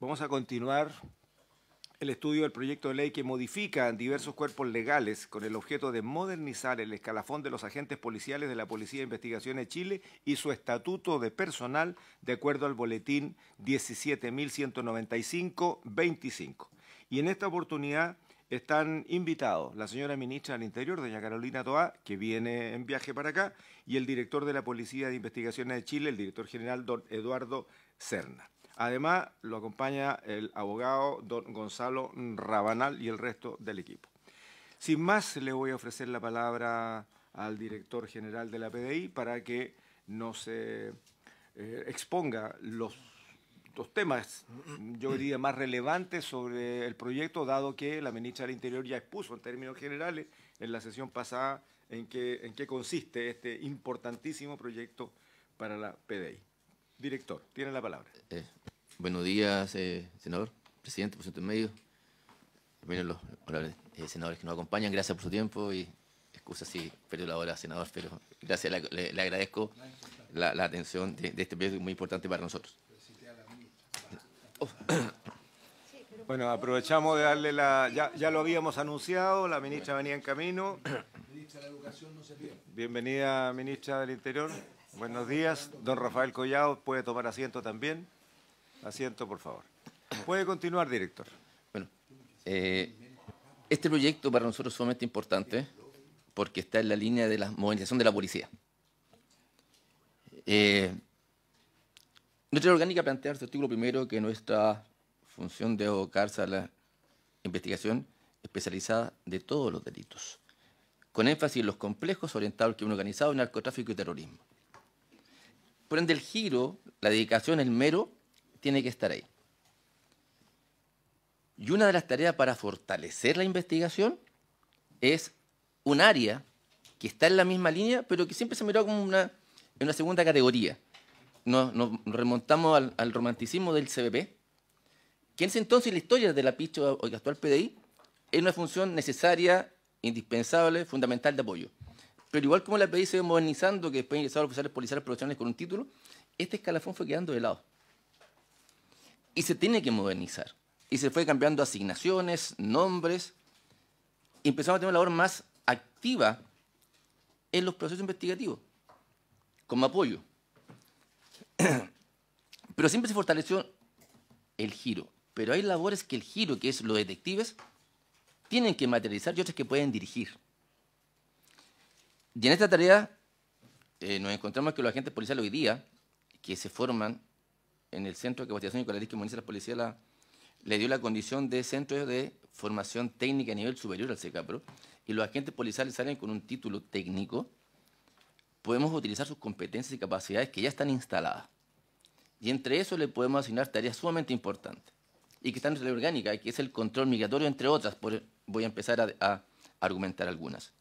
Vamos a continuar el estudio del proyecto de ley que modifica diversos cuerpos legales con el objeto de modernizar el escalafón de los agentes policiales de la Policía de Investigaciones de Chile y su estatuto de personal de acuerdo al boletín 17.195-25. Y en esta oportunidad están invitados la señora ministra del Interior, doña Carolina Toá, que viene en viaje para acá, y el director de la Policía de Investigaciones de Chile, el director general don Eduardo Cerna. Además, lo acompaña el abogado don Gonzalo Rabanal y el resto del equipo. Sin más, le voy a ofrecer la palabra al director general de la PDI para que nos eh, exponga los, temas, yo diría, más relevantes sobre el proyecto, dado que la ministra del Interior ya expuso en términos generales en la sesión pasada en qué, consiste este importantísimo proyecto para la PDI. Director, tiene la palabra. Eh, Buenos días, eh, senador, presidente, presidente de medio. También los eh, senadores que nos acompañan. Gracias por su tiempo y excusa si perdió la hora, senador, pero gracias, le, agradezco la, atención de, este periodo muy importante para nosotros. Bueno, aprovechamos de darle la... Ya, lo habíamos anunciado, la ministra venía en camino. Bienvenida, ministra del Interior. Buenos días. Don Rafael Collado puede tomar asiento también. Asiento, por favor. Puede continuar, director. Bueno, eh, este proyecto para nosotros es sumamente importante porque está en la línea de la movilización de la policía. Eh, nuestra orgánica plantea en su artículo primero que nuestra función de abocarse a la investigación especializada de todos los delitos, con énfasis en los complejos orientados al crimen organizado, narcotráfico y terrorismo. Por ende, el giro, la dedicación, el mero tiene que estar ahí. Y una de las tareas para fortalecer la investigación es un área que está en la misma línea, pero que siempre se miró como una, en una segunda categoría. Nos, remontamos al, romanticismo del CBP, que en ese entonces la historia de la Picho o actual PDI es una función necesaria, indispensable, fundamental de apoyo. Pero igual como la PDI se ve modernizando, que después ingresaron oficiales policiales profesionales con un título, este escalafón fue quedando de lado y se tiene que modernizar. Y se fue cambiando asignaciones, nombres, y empezamos a tener una labor más activa en los procesos investigativos, como apoyo. Pero siempre se fortaleció el giro. Pero hay labores que el giro, que es los detectives, tienen que materializar y otras que pueden dirigir. Y en esta tarea eh, nos encontramos que los agentes policiales hoy día, que se forman en el Centro de Capacitación y Dirección Municipal de la Policía le dio la condición de centro de formación técnica a nivel superior al CECAPRO y los agentes policiales salen con un título técnico, podemos utilizar sus competencias y capacidades que ya están instaladas. Y entre eso le podemos asignar tareas sumamente importantes y que están en la orgánica, que es el control migratorio, entre otras. voy a empezar a, a argumentar algunas.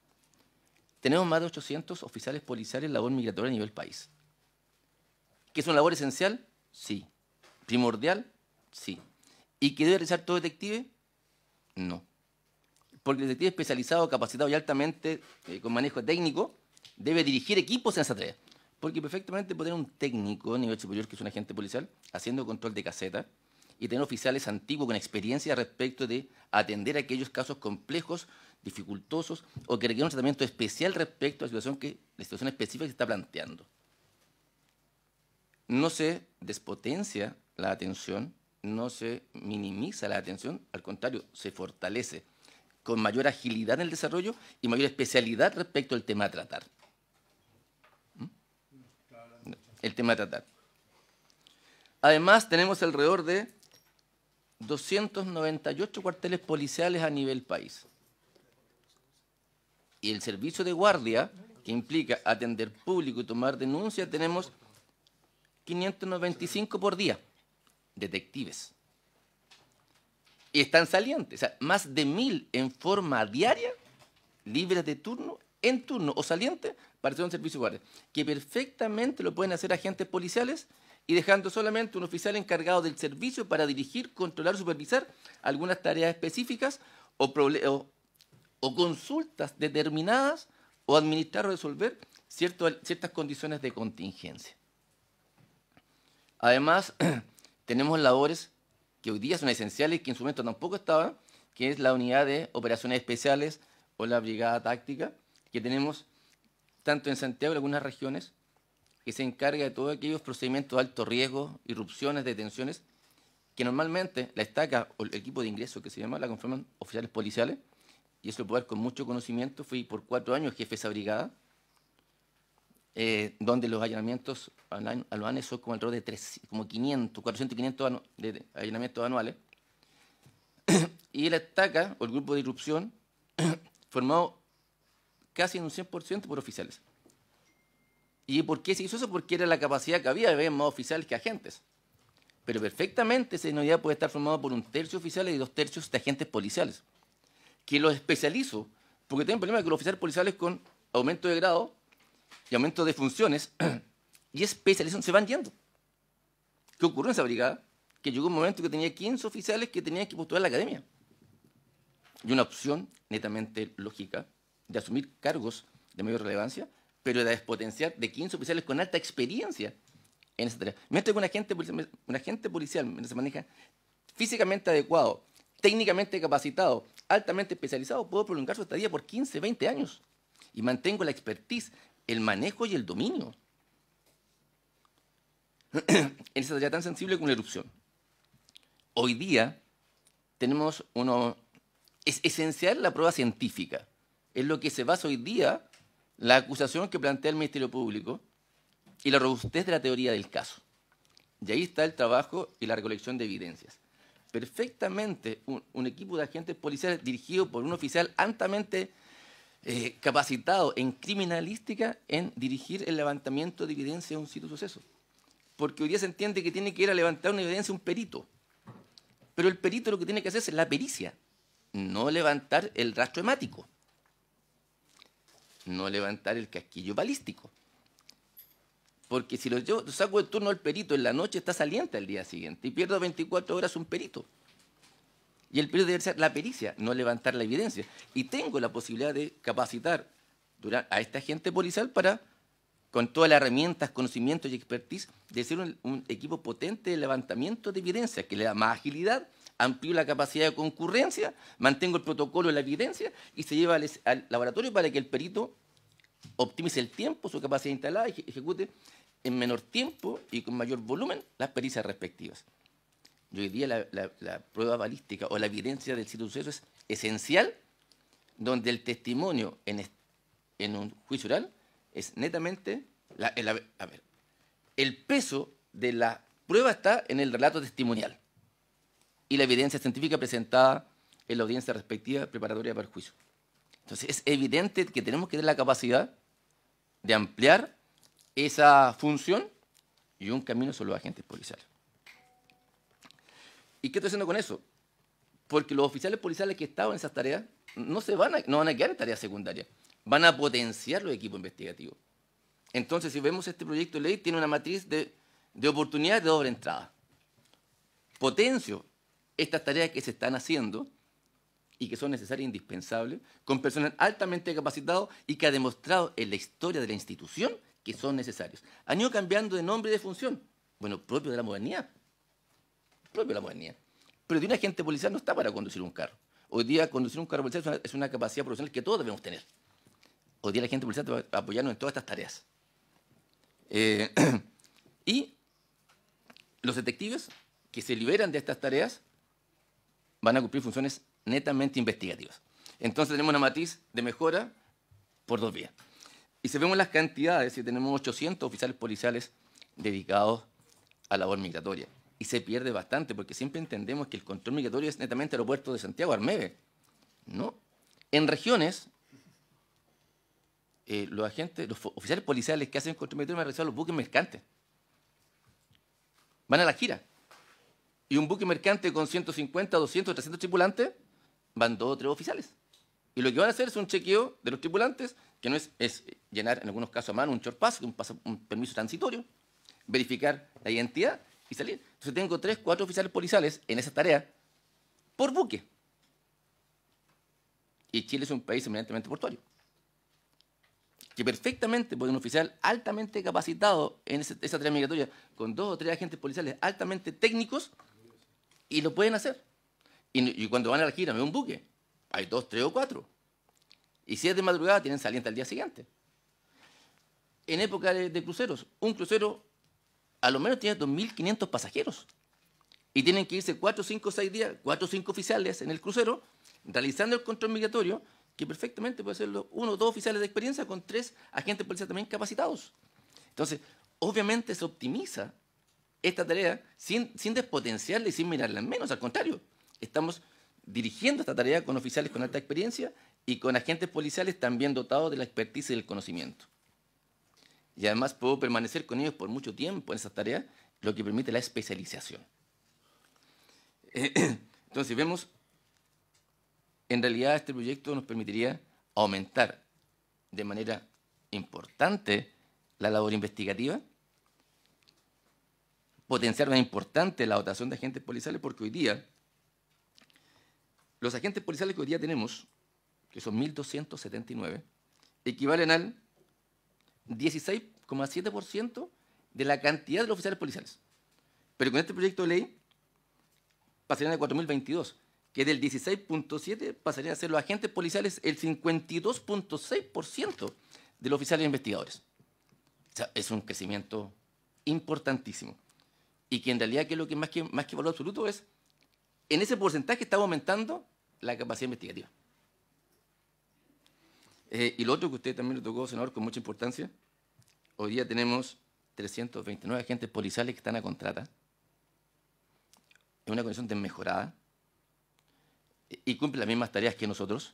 Tenemos más de 800 oficiales policiales en labor migratoria a nivel país, que es una labor esencial Sí. ¿Primordial? Sí. ¿Y que debe realizar todo detective? No. Porque el detective especializado, capacitado y altamente eh, con manejo técnico debe dirigir equipos en esa tarea. Porque perfectamente puede tener un técnico a nivel superior, que es un agente policial, haciendo control de caseta y tener oficiales antiguos con experiencia respecto de atender aquellos casos complejos, dificultosos o que requieren un tratamiento especial respecto a la situación, que, la situación específica que se está planteando. No se despotencia la atención, no se minimiza la atención, al contrario, se fortalece con mayor agilidad en el desarrollo y mayor especialidad respecto al tema a tratar. ¿Mm? El tema a tratar. Además, tenemos alrededor de 298 cuarteles policiales a nivel país. Y el servicio de guardia, que implica atender público y tomar denuncia tenemos 595 por día. Detectives. Y están salientes. O sea, más de mil en forma diaria, libres de turno, en turno o salientes para hacer un servicio guardia. Que perfectamente lo pueden hacer agentes policiales y dejando solamente un oficial encargado del servicio para dirigir, controlar, supervisar algunas tareas específicas o, consultas determinadas o administrar o resolver ciertas condiciones de contingencia. Además, tenemos labores que hoy día son esenciales y que en su momento tampoco estaban, que es la unidad de operaciones especiales o la brigada táctica, que tenemos tanto en Santiago en algunas regiones, que se encarga de todos aquellos procedimientos de alto riesgo, irrupciones, detenciones, que normalmente la estaca o el equipo de ingreso que se llama la conforman oficiales policiales, y eso lo puedo con mucho conocimiento, fui por cuatro años jefe de esa brigada, eh, donde los allanamientos anuales son como alrededor de 3, como 500, 400 y 500 de allanamientos anuales. y la ataca, o el grupo de irrupción, formado casi en un 100% por oficiales. ¿Y por qué se hizo eso? Porque era la capacidad que había, de ver más oficiales que agentes. Pero perfectamente esa unidad puede estar formada por un tercio oficiales y dos tercios de agentes policiales. Que los especializo, porque tengo problemas problema con los oficiales policiales con aumento de grado y aumento de funciones, y especialización se van yendo. ¿Qué ocurrió en esa brigada? Que llegó un momento que tenía 15 oficiales que tenían que postular a la academia. Y una opción netamente lógica de asumir cargos de mayor relevancia, pero de despotenciar de 15 oficiales con alta experiencia en esa tarea. Mientras que un agente, un agente policial se maneja físicamente adecuado, técnicamente capacitado, altamente especializado, puedo prolongar su estadía por 15, 20 años. Y mantengo la expertise, el manejo y el dominio. en esa tarea tan sensible como la erupción. Hoy día tenemos uno... Es esencial la prueba científica. Es lo que se basa hoy día la acusación que plantea el Ministerio Público y la robustez de la teoría del caso. Y ahí está el trabajo y la recolección de evidencias. Perfectamente un, un equipo de agentes policiales dirigido por un oficial altamente eh, capacitado en criminalística en dirigir el levantamiento de evidencia de un sitio suceso. Porque hoy día se entiende que tiene que ir a levantar una evidencia un perito. Pero el perito lo que tiene que hacer es la pericia, no levantar el rastro hemático, no levantar el casquillo balístico. Porque si lo, yo saco el turno al perito en la noche, está saliente al día siguiente y pierdo 24 horas un perito. Y el perito debe ser la pericia, no levantar la evidencia. Y tengo la posibilidad de capacitar a esta agente policial para, con todas las herramientas, conocimientos y expertise, de ser un, equipo potente de levantamiento de evidencia, que le da más agilidad, amplio la capacidad de concurrencia, mantengo el protocolo de la evidencia y se lleva al, laboratorio para que el perito optimice el tiempo, su capacidad instalada, y ejecute en menor tiempo y con mayor volumen las pericias respectivas. Yo hoy día la, prueba balística o la evidencia del sitio suceso es esencial, donde el testimonio en, un juicio oral es netamente. a ver, el peso de la prueba está en el relato testimonial y la evidencia científica presentada en la audiencia respectiva preparatoria para el juicio. Entonces es evidente que tenemos que tener la capacidad de ampliar esa función y un camino solo los agentes policiales. ¿Y qué estoy haciendo con eso? Porque los oficiales policiales que estaban en esas tareas no, se van, a, no van a quedar en tareas secundarias, van a potenciar los equipos investigativos. Entonces, si vemos este proyecto de ley, tiene una matriz de, de oportunidades de doble entrada. Potencio estas tareas que se están haciendo y que son necesarias e indispensables, con personas altamente capacitado y que ha demostrado en la historia de la institución que son necesarios. Han ido cambiando de nombre y de función, bueno, propio de la modernidad propio la modernidad. Pero de un agente policial no está para conducir un carro. Hoy día conducir un carro policial es una, capacidad profesional que todos debemos tener. Hoy día la gente policial va a apoyarnos en todas estas tareas. Eh, y los detectives que se liberan de estas tareas van a cumplir funciones netamente investigativas. Entonces tenemos una matiz de mejora por dos vías. Y si vemos las cantidades, si tenemos 800 oficiales policiales dedicados a labor migratoria y se pierde bastante, porque siempre entendemos que el control migratorio es netamente aeropuerto de Santiago Armeve. No. En regiones, eh, los agentes, los oficiales policiales que hacen el control migratorio van a los buques mercantes. Van a la gira. Y un buque mercante con 150, 200, 300 tripulantes, van dos o tres oficiales. Y lo que van a hacer es un chequeo de los tripulantes, que no es, llenar en algunos casos a mano un short un permiso transitorio, verificar la identidad salir. Entonces tengo tres, cuatro oficiales policiales en esa tarea por buque. Y Chile es un país eminentemente portuario. Que perfectamente puede un oficial altamente capacitado en esa, tarea migratoria, con dos o tres agentes policiales altamente técnicos, y lo pueden hacer. Y, cuando van a la gira, me un buque. Hay dos, tres o cuatro. Y si es de madrugada, tienen saliente al día siguiente. En época de cruceros, un crucero a lo menos tiene 2.500 pasajeros. Y tienen que irse 4, 5, 6 días, 4 o 5 oficiales en el crucero, realizando el control migratorio, que perfectamente puede hacerlo uno o dos oficiales de experiencia con tres agentes policiales también capacitados. Entonces, obviamente se optimiza esta tarea sin, despotenciarla y sin mirarla al menos, al contrario, estamos dirigiendo esta tarea con oficiales con alta experiencia y con agentes policiales también dotados de la expertise y del conocimiento y además puedo permanecer con ellos por mucho tiempo en esa tarea, lo que permite la especialización. Entonces vemos, en realidad este proyecto nos permitiría aumentar de manera importante la labor investigativa, potenciar más importante la dotación de agentes policiales, porque hoy día los agentes policiales que hoy día tenemos, que son 1.279, equivalen al 16,7% de la cantidad de los oficiales policiales. Pero con este proyecto de ley pasarían a 4.022, que del 16.7 pasarían a ser los agentes policiales el 52.6% de los oficiales investigadores. O sea, es un crecimiento importantísimo. Y que en realidad que es lo que más que, más que valor absoluto es, en ese porcentaje está aumentando la capacidad investigativa. Eh, y lo otro que usted también lo tocó, senador, con mucha importancia, hoy día tenemos 329 agentes policiales que están a contrata, en una condición desmejorada, y cumplen las mismas tareas que nosotros.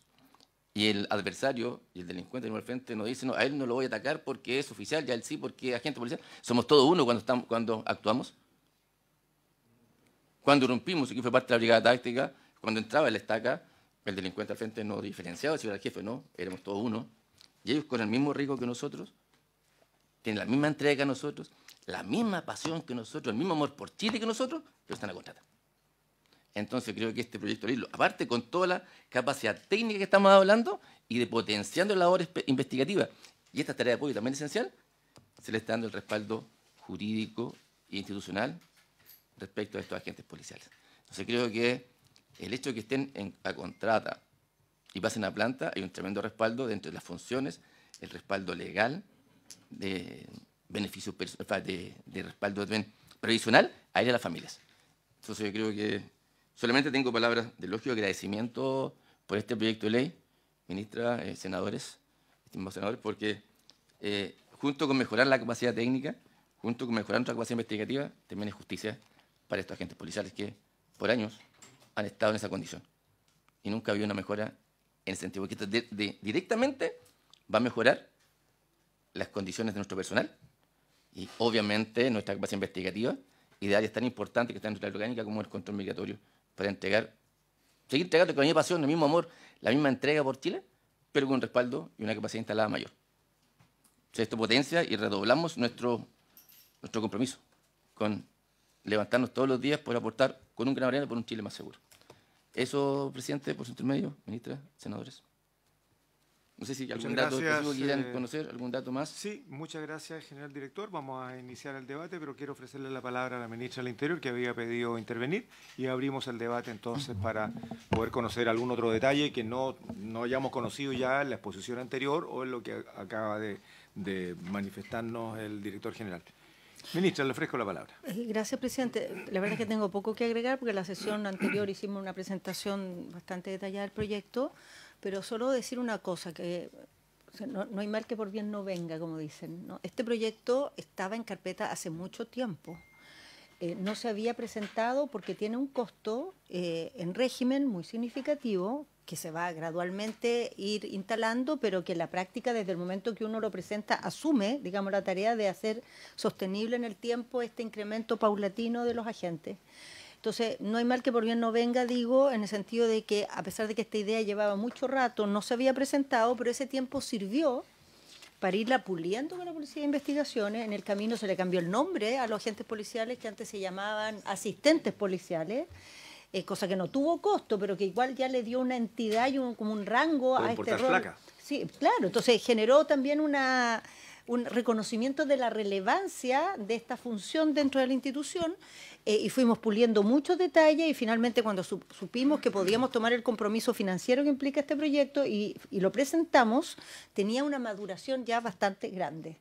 Y el adversario y el delincuente al frente nos dice, no, a él no lo voy a atacar porque es oficial, ya él sí, porque es agente policial. Somos todos uno cuando, estamos, cuando actuamos. Cuando rompimos, aquí fue parte de la brigada táctica, cuando entraba el estaca, el delincuente al frente no diferenciado, si era el jefe no, éramos todos uno, y ellos con el mismo riesgo que nosotros, tienen la misma entrega que nosotros, la misma pasión que nosotros, el mismo amor por Chile que nosotros, pero están a contrata. Entonces creo que este proyecto, aparte con toda la capacidad técnica que estamos hablando y de potenciando la labor investigativa y esta tarea de apoyo también esencial, se le está dando el respaldo jurídico e institucional respecto a estos agentes policiales. Entonces creo que el hecho de que estén a contrata y pasen a planta, hay un tremendo respaldo dentro de las funciones, el respaldo legal, de beneficio de, de respaldo previsional a ir a las familias. Entonces yo creo que solamente tengo palabras de elogio, agradecimiento por este proyecto de ley, ministra, eh, senadores, estimados senadores, porque eh, junto con mejorar la capacidad técnica, junto con mejorar nuestra capacidad investigativa, también es justicia para estos agentes policiales que por años han estado en esa condición. Y nunca había una mejora en ese sentido, porque directamente va a mejorar las condiciones de nuestro personal y obviamente nuestra capacidad investigativa y de áreas tan importantes que están en nuestra orgánica como el control migratorio para entregar, seguir entregando con la misma pasión, el mismo amor, la misma entrega por Chile, pero con un respaldo y una capacidad instalada mayor. esto potencia y redoblamos nuestro, nuestro compromiso con levantarnos todos los días por aportar con un gran arena por un Chile más seguro. Eso, presidente, por su intermedio, ministra, senadores. No sé si algún dato quieran eh, conocer, algún dato más. Sí, muchas gracias, general director. Vamos a iniciar el debate, pero quiero ofrecerle la palabra a la ministra del Interior, que había pedido intervenir, y abrimos el debate entonces para poder conocer algún otro detalle que no, no hayamos conocido ya en la exposición anterior o en lo que acaba de manifestarnos el director general. Ministra, le ofrezco la palabra. Eh, gracias, presidente. La verdad es que tengo poco que agregar porque en la sesión anterior hicimos una presentación bastante detallada del proyecto, pero solo decir una cosa, que no, hay mal que por bien no venga, como dicen. Este proyecto estaba en carpeta hace mucho tiempo. Eh, no se había presentado porque tiene un costo eh, en régimen muy significativo que se va a gradualmente ir instalando, pero que la práctica desde el momento que uno lo presenta asume, digamos, la tarea de hacer sostenible en el tiempo este incremento paulatino de los agentes. Entonces, no hay mal que por bien no venga, digo, en el sentido de que a pesar de que esta idea llevaba mucho rato, no se había presentado, pero ese tiempo sirvió para irla puliendo con la Policía de Investigaciones. En el camino se le cambió el nombre a los agentes policiales que antes se llamaban asistentes policiales. Eh, cosa que no tuvo costo, pero que igual ya le dio una entidad y un, como un rango a este rol. Sí, claro, entonces generó también una, un reconocimiento de la relevancia de esta función dentro de la institución eh, y fuimos puliendo muchos detalles y finalmente cuando supimos que podíamos tomar el compromiso financiero que implica este proyecto y lo presentamos, tenía una maduración ya bastante grande.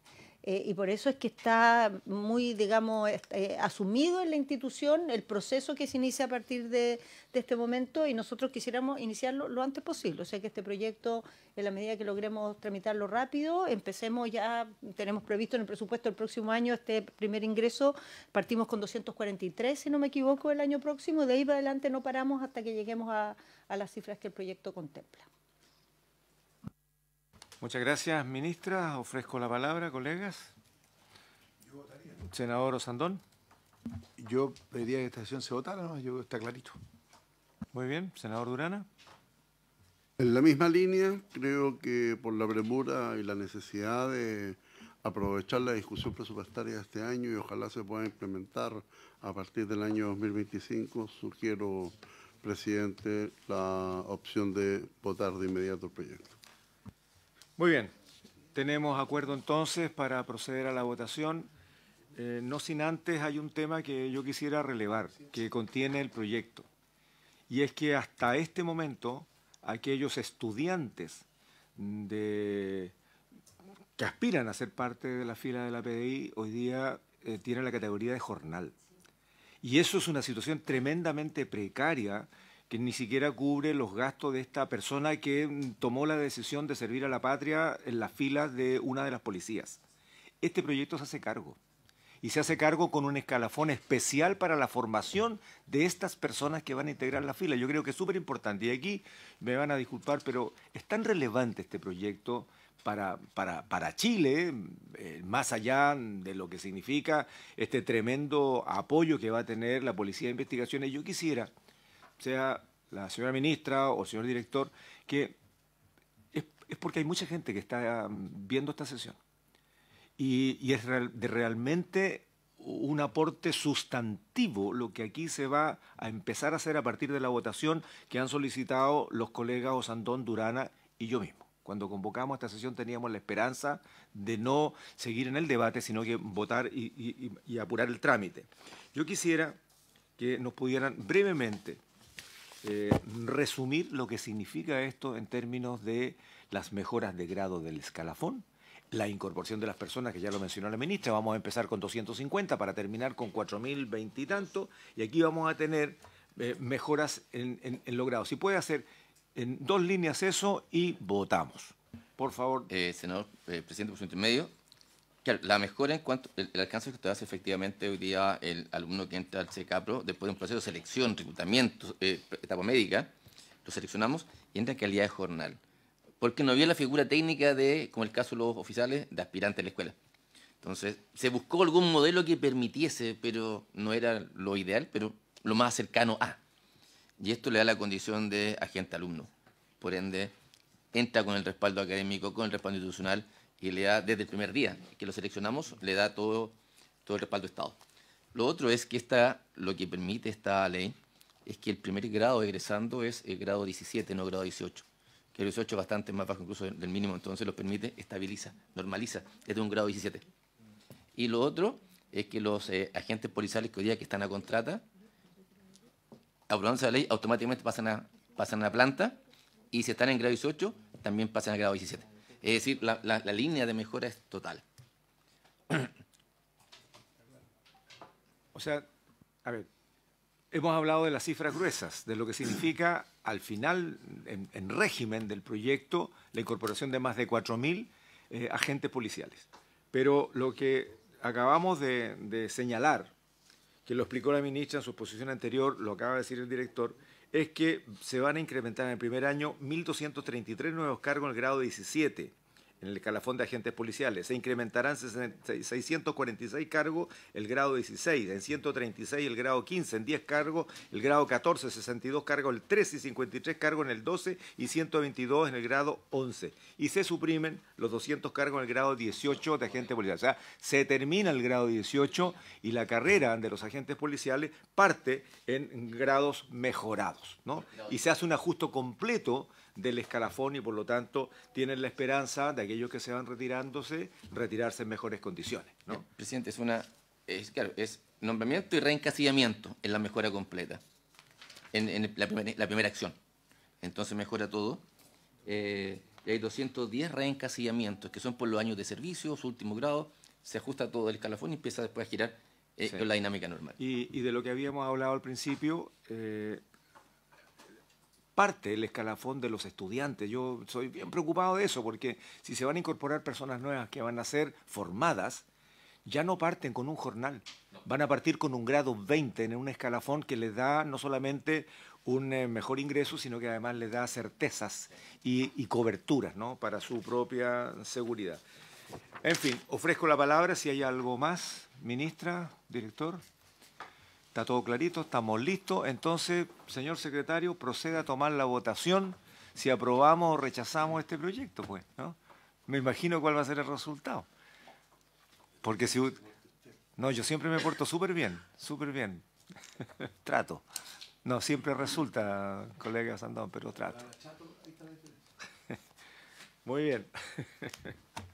Eh, y por eso es que está muy, digamos, eh, asumido en la institución el proceso que se inicia a partir de, este momento y nosotros quisiéramos iniciarlo lo antes posible. O sea que este proyecto, en la medida que logremos tramitarlo rápido, empecemos ya, tenemos previsto en el presupuesto el próximo año este primer ingreso, partimos con 243, si no me equivoco, el año próximo, de ahí para adelante no paramos hasta que lleguemos a las cifras que el proyecto contempla. Muchas gracias, ministra. Ofrezco la palabra, colegas. Yo Senador Osandón. Yo pediría que esta sesión se votara, está clarito. Muy bien, senador Durana. En la misma línea, creo que por la premura y la necesidad de aprovechar la discusión presupuestaria de este año y ojalá se pueda implementar a partir del año 2025, sugiero, presidente, la opción de votar de inmediato el proyecto. Muy bien, tenemos acuerdo entonces para proceder a la votación. Eh, no sin antes hay un tema que yo quisiera relevar, que contiene el proyecto. Y es que hasta este momento aquellos estudiantes que aspiran a ser parte de la fila de la PDI hoy día eh, tienen la categoría de jornal. Y eso es una situación tremendamente precaria que ni siquiera cubre los gastos de esta persona que tomó la decisión de servir a la patria en las filas de una de las policías. Este proyecto se hace cargo y se hace cargo con un escalafón especial para la formación de estas personas que van a integrar la fila. Yo creo que es súper importante y aquí me van a disculpar, pero es tan relevante este proyecto para, para, Chile, eh, más allá de lo que significa este tremendo apoyo que va a tener la Policía de Investigaciones. Yo quisiera sea la señora ministra o señor director, que es, porque hay mucha gente que está um, viendo esta sesión. Y, es de realmente un aporte sustantivo lo que aquí se va a empezar a hacer a partir de la votación que han solicitado los colegas Osandón, Durana y yo mismo. Cuando convocamos esta sesión teníamos la esperanza de no seguir en el debate, sino que votar y apurar el trámite. Yo quisiera que nos pudieran brevemente eh, resumir lo que significa esto en términos de las mejoras de grado del escalafón, la incorporación de las personas, que ya lo mencionó la ministra, vamos a empezar con 250 para terminar con 4.020 y tanto, y aquí vamos a tener eh, mejoras en, en, Si puede hacer en dos líneas eso y votamos. Por favor. Eh, senador, presidente, por su intermedio, la mejora en cuanto el, alcance que te hace efectivamente hoy día el alumno que entra al CECAPRO, después de un proceso de selección, reclutamiento, eh, etapa médica, lo seleccionamos y entra en calidad de jornal. Porque no había la figura técnica de, como el caso de los oficiales, de aspirantes a la escuela. Entonces, se buscó algún modelo que permitiese, pero no era lo ideal, pero lo más cercano a. Y esto le da la condición de agente alumno. Por ende, entra con el respaldo académico, con el respaldo institucional, y le da desde el primer día que lo seleccionamos, le da todo, todo el respaldo de Estado. Lo otro es que esta, lo que permite esta ley es que el primer grado egresando es el grado 17, no grado 18. Que el 18 es bastante más bajo incluso del mínimo, entonces lo permite, estabiliza, normaliza, es de un grado 17. Y lo otro es que los eh, agentes policiales que hoy día que están a contrata, aprobándose la ley, automáticamente pasan a, pasan a planta y si están en grado 18, también pasan a grado 17. Es decir, la, línea de mejora es total. O sea, a ver, hemos hablado de las cifras gruesas, de lo que significa al final, en, régimen del proyecto, la incorporación de más de 4.000 eh, agentes policiales. Pero lo que acabamos de, de señalar, que lo explicó la ministra en su exposición anterior, lo acaba de decir el director, es que se van a incrementar en el primer año 1.233 nuevos cargos en el grado 17, en el calafón de agentes policiales. Se incrementarán 646 cargos el grado 16, en 136 el grado 15, en 10 cargos el grado 14, 62 cargos el 13 y 53 cargos en el 12 y 122 en el grado 11. Y se suprimen los 200 cargos en el grado 18 de agentes policiales. O sea, se termina el grado 18 y la carrera de los agentes policiales parte en grados mejorados. ¿no? Y se hace un ajuste completo del escalafón y por lo tanto tienen la esperanza de aquellos que se van retirándose, retirarse en mejores condiciones. ¿no? Presidente, es una. Es, es nombramiento y reencasillamiento en la mejora completa, en, la, primera, acción. Entonces mejora todo. Eh, hay 210 reencasillamientos que son por los años de servicio, su último grado, se ajusta todo el escalafón y empieza después a girar eh, con la dinámica normal. Y, de lo que habíamos hablado al principio, eh, parte el escalafón de los estudiantes. Yo soy bien preocupado de eso porque si se van a incorporar personas nuevas que van a ser formadas, ya no parten con un jornal, van a partir con un grado 20 en un escalafón que les da no solamente un eh, mejor ingreso, sino que además les da certezas y, coberturas para su propia seguridad. En fin, ofrezco la palabra si hay algo más, ministra, director. Está todo clarito, estamos listos. Entonces, señor secretario, proceda a tomar la votación si aprobamos o rechazamos este proyecto, pues, ¿no? Me imagino cuál va a ser el resultado. Porque si... No, yo siempre me porto súper bien, súper bien. trato. No, siempre resulta, colega Sandón, pero trato. Muy bien.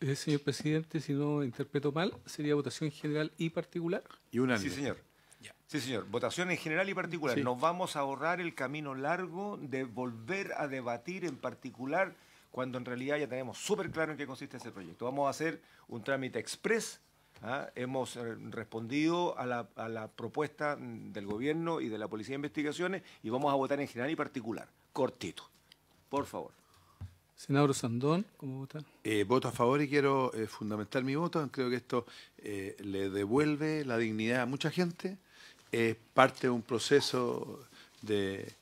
Eh, señor presidente, si no interpreto mal, sería votación general y particular. Y Sí, señor. Sí, señor. Votación en general y particular. Nos vamos a ahorrar el camino largo de volver a debatir en particular cuando en realidad ya tenemos súper claro en qué consiste ese proyecto. Vamos a hacer un trámite express. ¿ah? Hemos eh, respondido a la propuesta del gobierno y de la Policía de Investigaciones y vamos a votar en general y particular. Cortito. Por favor. Senador Sandón, ¿cómo vota? Eh, voto a favor y quiero eh, fundamentar mi voto. Creo que esto eh, le devuelve la dignidad a mucha gente. Es parte de un proceso de,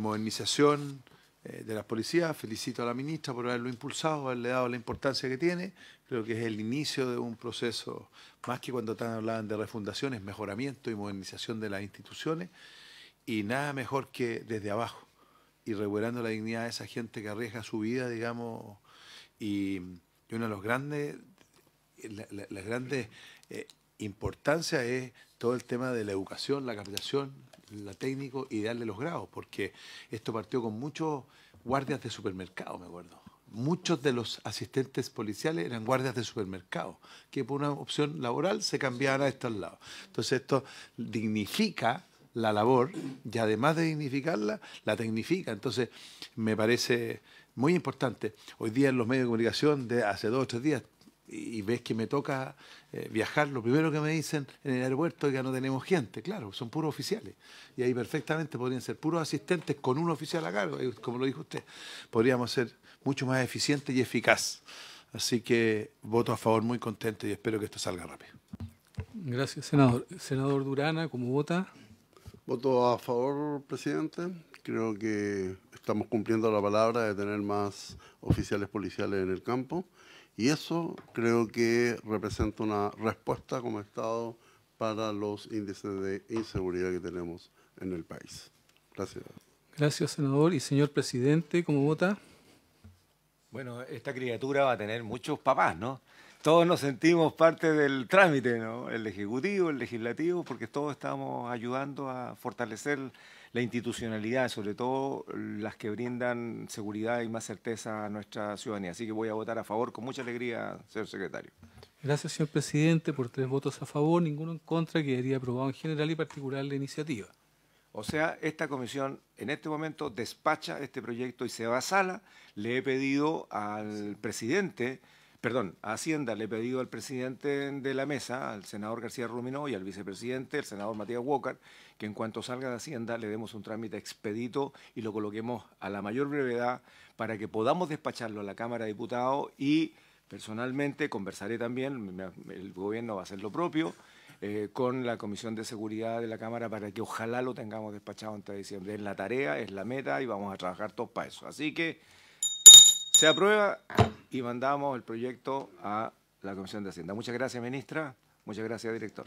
modernización de las policías. Felicito a la ministra por haberlo impulsado, haberle dado la importancia que tiene. Creo que es el inicio de un proceso, más que cuando están hablando de refundaciones, mejoramiento y modernización de las instituciones. Y nada mejor que desde abajo y recuperando la dignidad de esa gente que arriesga su vida, digamos, y, una de los grandes, las grandes eh, importancias es todo el tema de la educación, la capacitación, la técnico y darle los grados, porque esto partió con muchos guardias de supermercado, me acuerdo. Muchos de los asistentes policiales eran guardias de supermercado, que por una opción laboral se cambiaban a estos lados. Entonces esto dignifica la labor y además de dignificarla, la tecnifica. Entonces, me parece muy importante. Hoy día en los medios de comunicación, de hace dos o tres días, y ves que me toca eh, viajar, lo primero que me dicen en el aeropuerto es que no tenemos gente, claro, son puros oficiales. Y ahí perfectamente podrían ser puros asistentes con un oficial a cargo, eh, como lo dijo usted. Podríamos ser mucho más eficientes y eficaz. Así que voto a favor muy contento y espero que esto salga rápido. Gracias, senador. Senador Durana, ¿cómo vota? Voto a favor, presidente. Creo que estamos cumpliendo la palabra de tener más oficiales policiales en el campo y eso creo que representa una respuesta como Estado para los índices de inseguridad que tenemos en el país. Gracias. Gracias, senador. Y señor presidente, ¿cómo vota? Bueno, esta criatura va a tener muchos papás, ¿no? todos nos sentimos parte del trámite, ¿no? El Ejecutivo, el Legislativo, porque todos estamos ayudando a fortalecer la institucionalidad, sobre todo las que brindan seguridad y más certeza a nuestra ciudadanía. Así que voy a votar a favor con mucha alegría, señor secretario. Gracias, señor presidente, por tres votos a favor, ninguno en contra, que quedaría aprobado en general y particular la iniciativa. O sea, esta comisión en este momento despacha este proyecto y se va a sala. Le he pedido al presidente perdón, a Hacienda le he pedido al presidente de la mesa, al senador García Ruminó y al vicepresidente, el senador Matías Walker, que en cuanto salga de Hacienda le demos un trámite expedito y lo coloquemos a la mayor brevedad para que podamos despacharlo a la Cámara de Diputados y personalmente conversaré también, el gobierno va a hacer lo propio, eh, con la Comisión de Seguridad de la Cámara para que ojalá lo tengamos despachado antes de diciembre. Es la tarea, es la meta y vamos a trabajar todos para eso. Así que se aprueba y mandamos el proyecto a la Comisión de Hacienda. Muchas gracias, ministra. Muchas gracias, director.